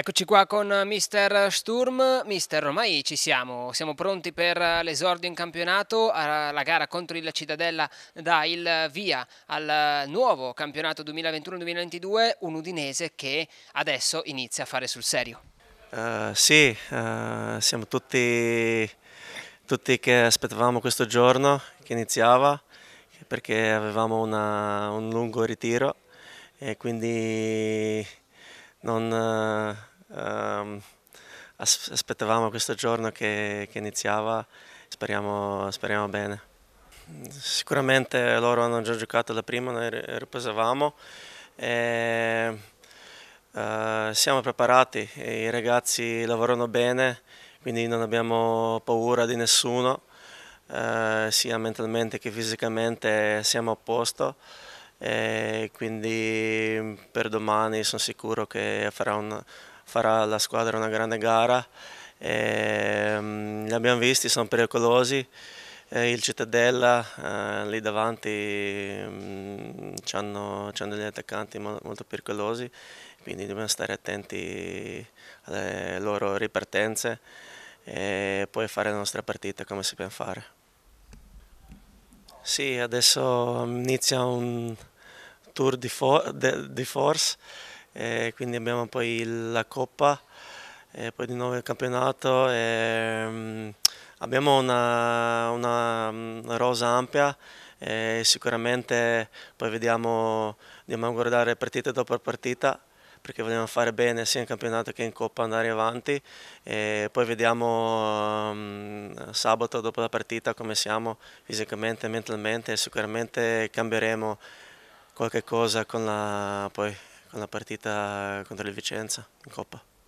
Eccoci qua con Mister Sturm. Mister, ormai ci siamo, siamo pronti per l'esordio in campionato. La gara contro il Cittadella dà il via al nuovo campionato 2021-2022, un Udinese che adesso inizia a fare sul serio. Uh, sì, uh, siamo tutti, tutti che aspettavamo questo giorno che iniziava perché avevamo una, un lungo ritiro e quindi non, eh, Um, as- aspettavamo questo giorno che, che iniziava, speriamo, speriamo, bene. Sicuramente loro hanno già giocato la prima, noi riposavamo e uh, siamo preparati, i ragazzi lavorano bene, quindi non abbiamo paura di nessuno, uh, sia mentalmente che fisicamente siamo a posto e quindi per domani sono sicuro che farà un, farà alla squadra una grande gara. E, um, li abbiamo visti, sono pericolosi. E eh, il Cittadella eh, lì davanti um, hanno, degli attaccanti molto pericolosi, quindi dobbiamo stare attenti alle loro ripartenze e poi fare la nostra partita come sappiamo fare. Sì, adesso inizia un tour di, for di force e quindi abbiamo poi la Coppa, e poi di nuovo il campionato. E, mm, abbiamo una, una, una, mm, rosa ampia e sicuramente poi vediamo, andiamo a guardare partita dopo partita perché vogliamo fare bene sia in campionato che in Coppa andare avanti e poi vediamo um, sabato dopo la partita come siamo fisicamente, e mentalmente e sicuramente cambieremo qualche cosa con la, poi, con la partita contro il Vicenza in Coppa.